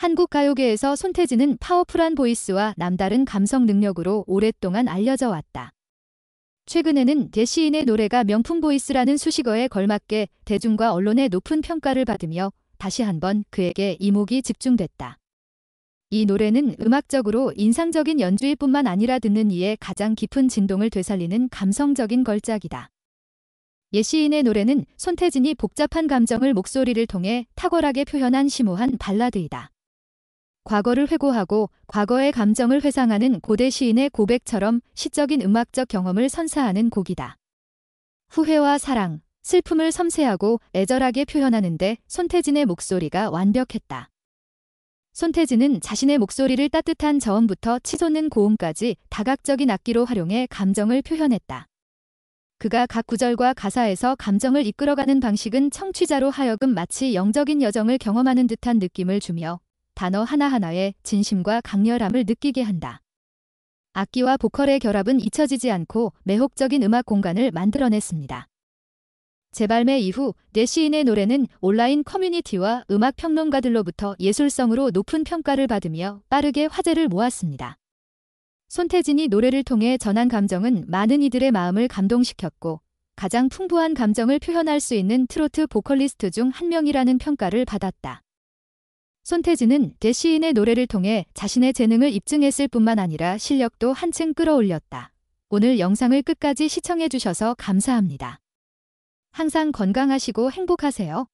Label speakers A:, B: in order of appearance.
A: 한국 가요계에서 손태진은 파워풀한 보이스와 남다른 감성 능력으로 오랫동안 알려져 왔다. 최근에는 대시인의 노래가 명품 보이스라는 수식어에 걸맞게 대중과 언론의 높은 평가를 받으며 다시 한번 그에게 이목이 집중됐다. 이 노래는 음악적으로 인상적인 연주일 뿐만 아니라 듣는 이의 가장 깊은 진동을 되살리는 감성적인 걸작이다. 예시인의 노래는 손태진이 복잡한 감정을 목소리를 통해 탁월하게 표현한 심오한 발라드이다. 과거를 회고하고 과거의 감정을 회상하는 고대 시인의 고백처럼 시적인 음악적 경험을 선사하는 곡이다. 후회와 사랑, 슬픔을 섬세하고 애절하게 표현하는데 손태진의 목소리가 완벽했다. 손태진은 자신의 목소리를 따뜻한 저음부터 치솟는 고음까지 다각적인 악기로 활용해 감정을 표현했다. 그가 각 구절과 가사에서 감정을 이끌어가는 방식은 청취자로 하여금 마치 영적인 여정을 경험하는 듯한 느낌을 주며 단어 하나하나에 진심과 강렬함을 느끼게 한다. 악기와 보컬의 결합은 잊혀지지 않고 매혹적인 음악 공간을 만들어냈습니다. 재발매 이후 네시인의 노래는 온라인 커뮤니티와 음악 평론가들로부터 예술성으로 높은 평가를 받으며 빠르게 화제를 모았습니다. 손태진이 노래를 통해 전한 감정은 많은 이들의 마음을 감동시켰고 가장 풍부한 감정을 표현할 수 있는 트로트 보컬리스트 중 한 명이라는 평가를 받았다. 손태진은 대시인의 노래를 통해 자신의 재능을 입증했을 뿐만 아니라 실력도 한층 끌어올렸다. 오늘 영상을 끝까지 시청해주셔서 감사합니다. 항상 건강하시고 행복하세요.